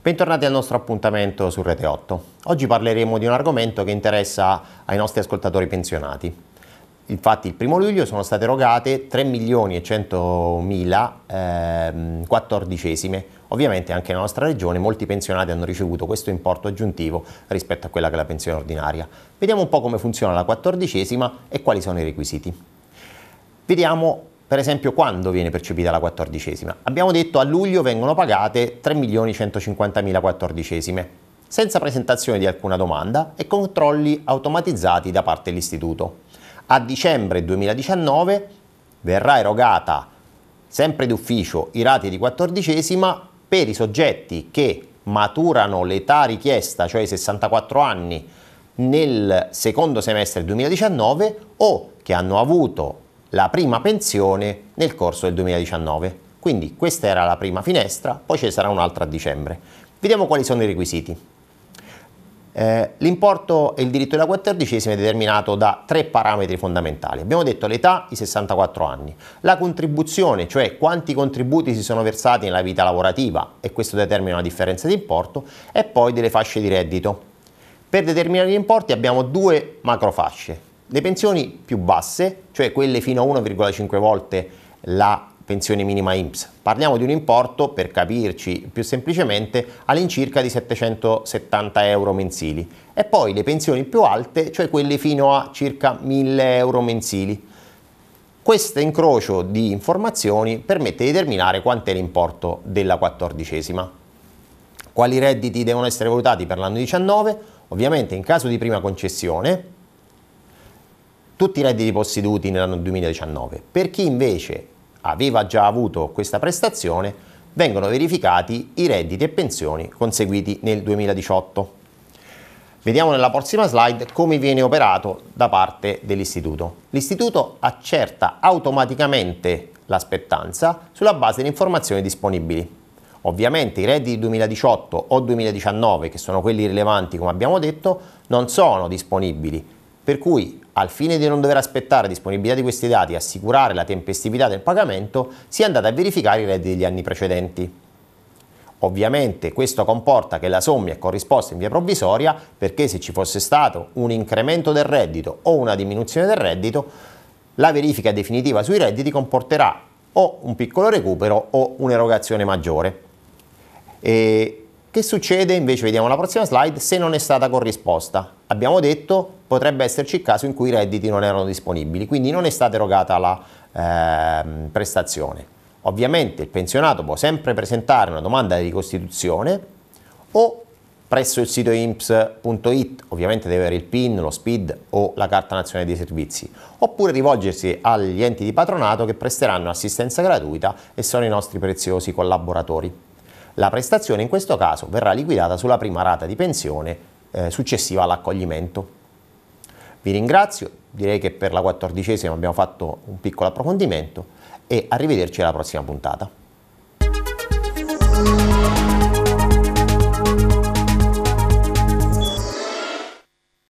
Bentornati al nostro appuntamento su Rete 8. Oggi parleremo di un argomento che interessa ai nostri ascoltatori pensionati. Infatti il primo luglio sono state erogate 3 milioni e 100 mila ehm, quattordicesime. Ovviamente anche nella nostra regione molti pensionati hanno ricevuto questo importo aggiuntivo rispetto a quella che è la pensione ordinaria. Vediamo un po' come funziona la quattordicesima e quali sono i requisiti. Vediamo per esempio quando viene percepita la quattordicesima. Abbiamo detto a luglio vengono pagate 3.150.000 quattordicesime, senza presentazione di alcuna domanda e controlli automatizzati da parte dell'istituto. A dicembre 2019 verrà erogata sempre d'ufficio i rati di quattordicesima per i soggetti che maturano l'età richiesta, cioè i 64 anni, nel secondo semestre 2019 o che hanno avuto la prima pensione nel corso del 2019. Quindi questa era la prima finestra, poi ce ne sarà un'altra a dicembre. Vediamo quali sono i requisiti. Eh, l'importo e il diritto della quattordicesima è determinato da tre parametri fondamentali. Abbiamo detto l'età, i 64 anni, la contribuzione, cioè quanti contributi si sono versati nella vita lavorativa e questo determina la differenza di importo, e poi delle fasce di reddito. Per determinare gli importi abbiamo due macrofasce, le pensioni più basse, cioè quelle fino a 1,5 volte la pensione minima IMSS. Parliamo di un importo, per capirci più semplicemente, all'incirca di 770 euro mensili. E poi le pensioni più alte, cioè quelle fino a circa 1000 euro mensili. Questo incrocio di informazioni permette di determinare quant'è l'importo della quattordicesima. Quali redditi devono essere valutati per l'anno 19? Ovviamente in caso di prima concessione tutti i redditi posseduti nell'anno 2019. Per chi invece aveva già avuto questa prestazione, vengono verificati i redditi e pensioni conseguiti nel 2018. Vediamo nella prossima slide come viene operato da parte dell'istituto. L'istituto accerta automaticamente l'aspettanza sulla base delle informazioni disponibili. Ovviamente i redditi 2018 o 2019, che sono quelli rilevanti come abbiamo detto, non sono disponibili, per cui al fine di non dover aspettare la disponibilità di questi dati e assicurare la tempestività del pagamento, si è andata a verificare i redditi degli anni precedenti. Ovviamente questo comporta che la somma è corrisposta in via provvisoria perché se ci fosse stato un incremento del reddito o una diminuzione del reddito, la verifica definitiva sui redditi comporterà o un piccolo recupero o un'erogazione maggiore. E che succede invece, vediamo la prossima slide, se non è stata corrisposta? Abbiamo detto potrebbe esserci il caso in cui i redditi non erano disponibili, quindi non è stata erogata la eh, prestazione. Ovviamente il pensionato può sempre presentare una domanda di ricostituzione o presso il sito imps.it, ovviamente deve avere il PIN, lo SPID o la carta nazionale dei servizi, oppure rivolgersi agli enti di patronato che presteranno assistenza gratuita e sono i nostri preziosi collaboratori. La prestazione in questo caso verrà liquidata sulla prima rata di pensione eh, successiva all'accoglimento. Vi ringrazio, direi che per la quattordicesima abbiamo fatto un piccolo approfondimento e arrivederci alla prossima puntata.